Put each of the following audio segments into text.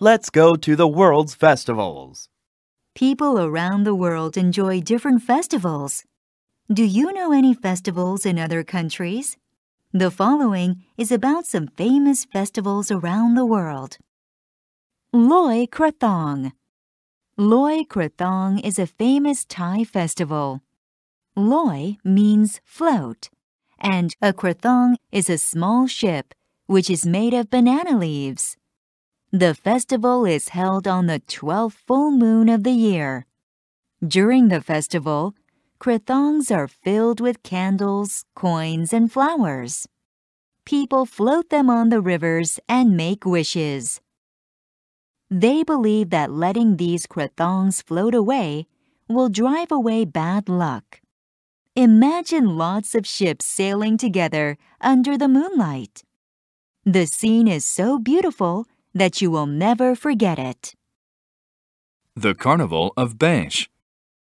Let's go to the world's festivals. People around the world enjoy different festivals. Do you know any festivals in other countries? The following is about some famous festivals around the world. Loi Krathong Loi Krathong is a famous Thai festival. Loi means float, and a krathong is a small ship which is made of banana leaves. The festival is held on the 12th full moon of the year. During the festival, krathongs are filled with candles, coins, and flowers. People float them on the rivers and make wishes. They believe that letting these krathongs float away will drive away bad luck. Imagine lots of ships sailing together under the moonlight. The scene is so beautiful that you will never forget it. The Carnival of Bansh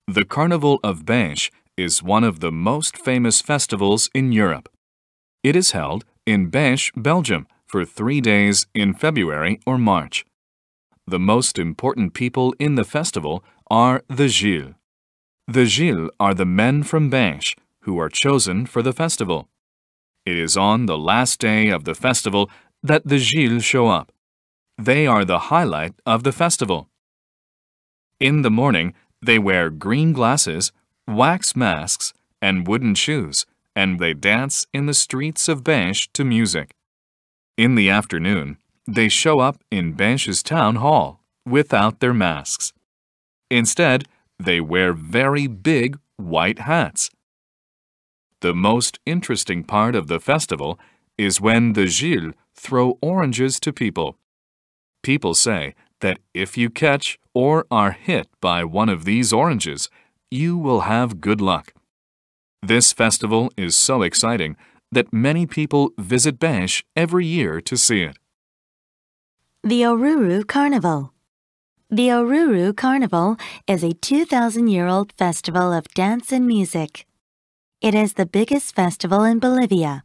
The Carnival of Bansh is one of the most famous festivals in Europe. It is held in Bansh, Belgium, for three days in February or March. The most important people in the festival are the Gilles. The Gilles are the men from Bansh who are chosen for the festival. It is on the last day of the festival that the Gilles show up. They are the highlight of the festival. In the morning, they wear green glasses, wax masks, and wooden shoes, and they dance in the streets of Bansh to music. In the afternoon, they show up in Bansh's town hall without their masks. Instead, they wear very big white hats. The most interesting part of the festival is when the Gilles throw oranges to people people say that if you catch or are hit by one of these oranges, you will have good luck. This festival is so exciting that many people visit Bash every year to see it. The Oruru Carnival The Oruru Carnival is a 2,000-year-old festival of dance and music. It is the biggest festival in Bolivia.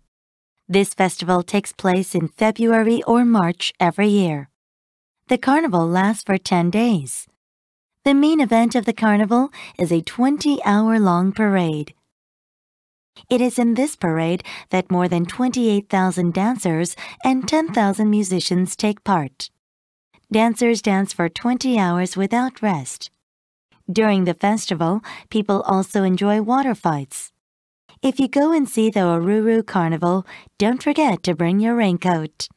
This festival takes place in February or March every year. The carnival lasts for 10 days. The main event of the carnival is a 20 hour long parade. It is in this parade that more than 28,000 dancers and 10,000 musicians take part. Dancers dance for 20 hours without rest. During the festival, people also enjoy water fights. If you go and see the Oruru Carnival, don't forget to bring your raincoat.